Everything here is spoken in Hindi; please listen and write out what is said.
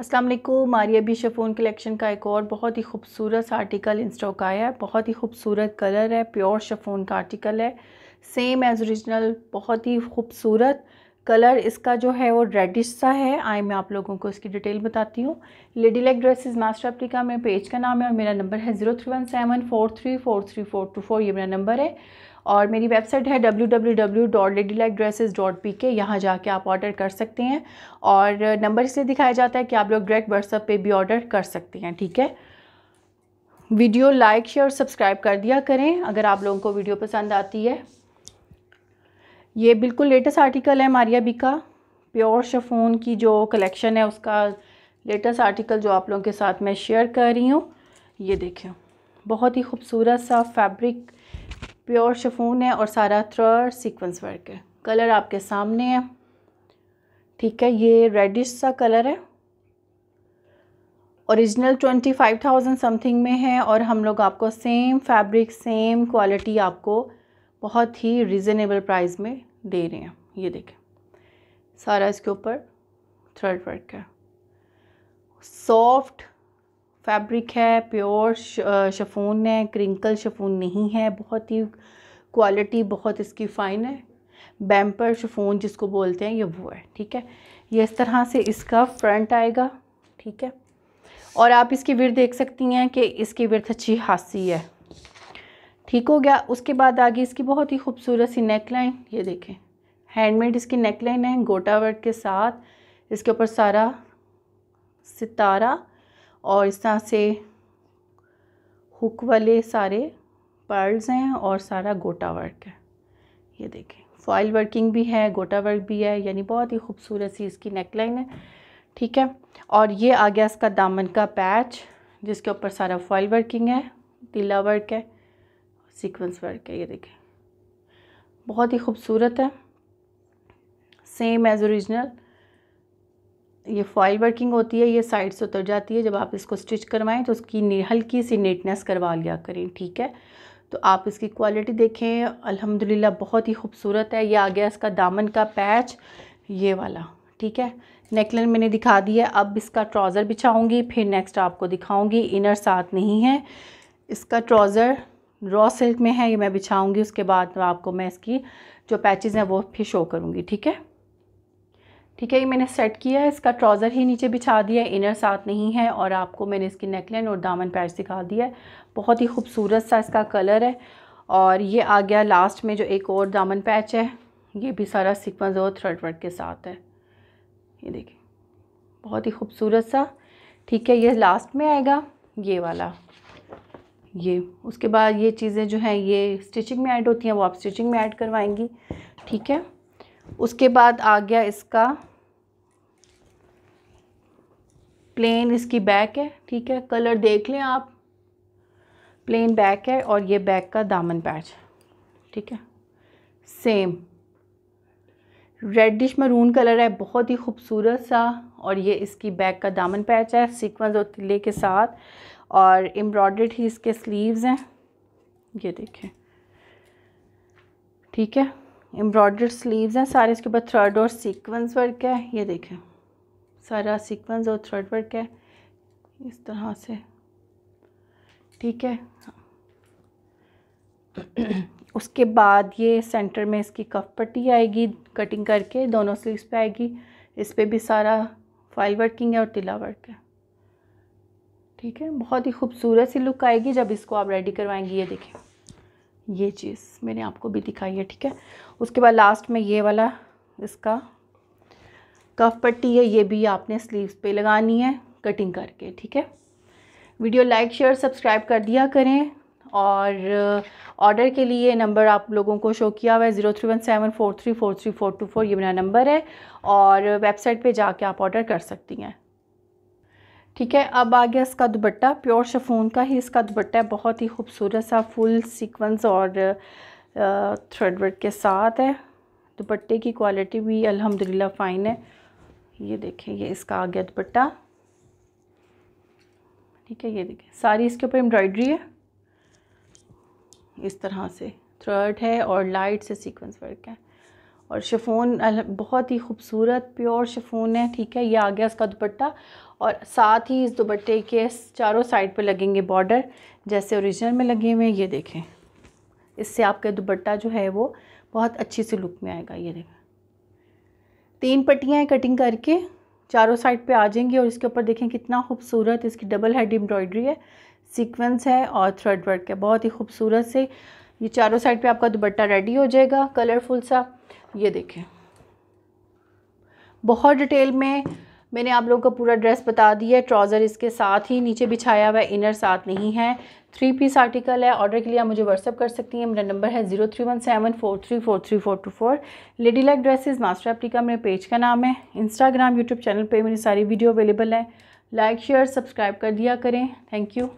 अस्सलाम वालेकुम मारिया बी शफोन कलेक्शन का एक और बहुत ही खूबसूरत आर्टिकल इन स्टॉक आया है बहुत ही खूबसूरत कलर है प्योर शफोन का आर्टिकल है सेम एज ओरिजिनल बहुत ही खूबसूरत कलर इसका जो है वो रेडिश सा है आई मैं आप लोगों को इसकी डिटेल बताती हूँ लेडी लेग ड्रेसेस मास्टर अप्रीका में पेज का नाम है और मेरा नंबर है zero three one seven four three four three four two four ये मेरा नंबर है और मेरी वेबसाइट है W W W dot lady like dresses dot P K यहाँ जाके आप ऑर्डर कर सकते हैं और नंबर इसलिए दिखाया जाता है कि आप लोग डायरेक्ट व्हाट्सअप पे भी ऑर्डर कर सकते हैं ठीक है वीडियो लाइक शेयर सब्सक्राइब कर दिया करें अगर आप लोगों को वीडियो पसंद आती है ये बिल्कुल लेटेस्ट आर्टिकल है मारिया बी का प्योर शफोन की जो कलेक्शन है उसका लेटेस्ट आर्टिकल जो आप लोगों के साथ मैं शेयर कर रही हूँ ये देखें बहुत ही खूबसूरत सा फैब्रिक प्योर शफून है और सारा थ्रर सीक्वेंस वर्क है कलर आपके सामने है ठीक है ये रेडिश सा कलर है original twenty five thousand something में है और हम लोग आपको सेम फैब्रिक सेम क्वालिटी आपको बहुत ही रिजनेबल प्राइस में दे रहे हैं ये देखें सारा इसके ऊपर थ्रेड वर्क है सॉफ्ट फैब्रिक है प्योर शफून है क्रिंकल शफून नहीं है बहुत ही क्वालिटी बहुत इसकी फ़ाइन है बैम्पर शफून जिसको बोलते हैं ये वो है ठीक है ये इस तरह से इसका फ्रंट आएगा ठीक है और आप इसकी विर देख सकती हैं कि इसकी विर्थ अच्छी खासी है ठीक हो गया उसके बाद आ गई इसकी बहुत ही खूबसूरत सी नेकलाइन ये देखें हैंडमेड इसकी नेकलाइन है गोटा वर्क के साथ इसके ऊपर सारा सितारा और इस तरह से हुक वाले सारे पर्ल्स हैं और सारा गोटा वर्क है ये देखें फॉइल वर्किंग भी है गोटा वर्क भी है यानी बहुत ही खूबसूरत सी इसकी नेकलाइन है ठीक है और ये आ गया इसका दामन का पैच जिसके ऊपर सारा फॉइल वर्किंग है तिला वर्क है सीक्वेंस वर्क है ये देखें बहुत ही खूबसूरत है सेम एज़ ओरिजिनल ये फॉइल वर्किंग होती है ये साइड से उतर जाती है जब आप इसको स्टिच करवाएं तो उसकी हल्की सी नीटनेस करवा लिया करें ठीक है तो आप इसकी क्वालिटी देखें अल्हम्दुलिल्लाह बहुत ही खूबसूरत है ये आ गया इसका दामन का पैच ये वाला ठीक है नेकलाइन मैंने दिखा दिया अब इसका ट्राउज़र बिछाऊंगी फिर नेक्स्ट आपको दिखाऊंगी इनर साथ नहीं है इसका ट्राउज़र रॉ सिल्क में है ये मैं बिछाऊंगी उसके बाद आपको मैं इसकी जो पैचेज़ हैं वो फिर शो करूँगी ठीक है ठीक है ये मैंने सेट किया है इसका ट्राउज़र ही नीचे बिछा दिया है इनर साथ नहीं है और आपको मैंने इसकी नेकलाइन और दामन पैच दिखा दिया है बहुत ही खूबसूरत सा इसका कलर है और ये आ गया लास्ट में जो एक और दामन पैच है ये भी सारा सिक्वेंस और थ्रेड वर्क के साथ है ये देखिए बहुत ही खूबसूरत सा ठीक है ये लास्ट में आएगा ये वाला ये उसके बाद ये चीज़ें जो हैं ये स्टिचिंग में ऐड होती हैं वो आप स्टिचिंग में ऐड करवाएंगी ठीक है उसके बाद आ गया इसका प्लेन इसकी बैक है ठीक है कलर देख लें आप प्लेन बैक है और ये बैक का दामन पैच ठीक है सेम रेडिश मरून कलर है बहुत ही खूबसूरत सा और ये इसकी बैक का दामन पैच है सीक्वेंस और तिले के साथ और एम्ब्रॉयड ही इसके स्लीव्स हैं ये देखें ठीक है एम्ब्रॉयडर्ड स्लीव्स हैं सारे इसके ऊपर थ्रेड और सीक्वेंस वर्क है ये देखें सारा सीक्वेंस और थ्रेड वर्क है इस तरह से ठीक है उसके बाद ये सेंटर में इसकी कफ पट्टी आएगी कटिंग करके दोनों स्लीव्स पे आएगी इस पर भी सारा फाइल वर्किंग है और तिला वर्क है ठीक है बहुत ही खूबसूरत सी लुक आएगी जब इसको आप रेडी करवाएंगी ये देखें ये चीज़ मैंने आपको भी दिखाई है ठीक है उसके बाद लास्ट में ये वाला इसका कफ पट्टी है ये भी आपने स्लीव्स पे लगानी है कटिंग करके ठीक है वीडियो लाइक शेयर सब्सक्राइब कर दिया करें और ऑर्डर के लिए नंबर आप लोगों को शो किया हुआ है zero three one seven four three four three four two four ये मेरा नंबर है और वेबसाइट पे जाके आप ऑर्डर कर सकती हैं ठीक है अब आ गया इसका दुपट्टा प्योर शफून का ही इसका दुपट्टा है बहुत ही खूबसूरत सा फुल सीक्वेंस और थ्रेड वर्क के साथ है दुपट्टे की क्वालिटी भी अल्हम्दुलिल्लाह फ़ाइन है ये देखें ये इसका आ गया दुपट्टा ठीक है ये देखें सारी इसके ऊपर एम्ब्रॉयडरी है इस तरह से थ्रेड है और लाइट से सीक्वेंस वर्क है और शिफोन बहुत ही खूबसूरत प्योर शिफोन है ठीक है ये आ गया इसका दुपट्टा और साथ ही इस दुपट्टे के चारों साइड पर लगेंगे बॉर्डर जैसे ओरिजिनल में लगे हुए हैं ये देखें इससे आपका दुपट्टा जो है वो बहुत अच्छी सी लुक में आएगा ये देखें तीन पट्टियाँ कटिंग करके चारों साइड पे आ जाएंगी और इसके ऊपर देखें कितना खूबसूरत इसकी डबल हेड एम्ब्रॉयडरी है सीक्वेंस है और थ्रेड वर्क है बहुत ही खूबसूरत से ये चारों साइड पे आपका दुपट्टा रेडी हो जाएगा कलरफुल सा ये देखें बहुत डिटेल में मैंने आप लोगों का पूरा ड्रेस बता दिया है ट्राउज़र इसके साथ ही नीचे बिछाया हुआ है इनर साथ नहीं है थ्री पीस आर्टिकल है ऑर्डर के लिए आप मुझे व्हाट्सअप कर सकती हैं मेरा नंबर है zero three one seven four three four three four two four lady like dresses master एप्लिका मेरे पेज का नाम है इंस्टाग्राम यूट्यूब चैनल पर मेरी सारी वीडियो अवेलेबल है लाइक शेयर सब्सक्राइब कर दिया करें थैंक यू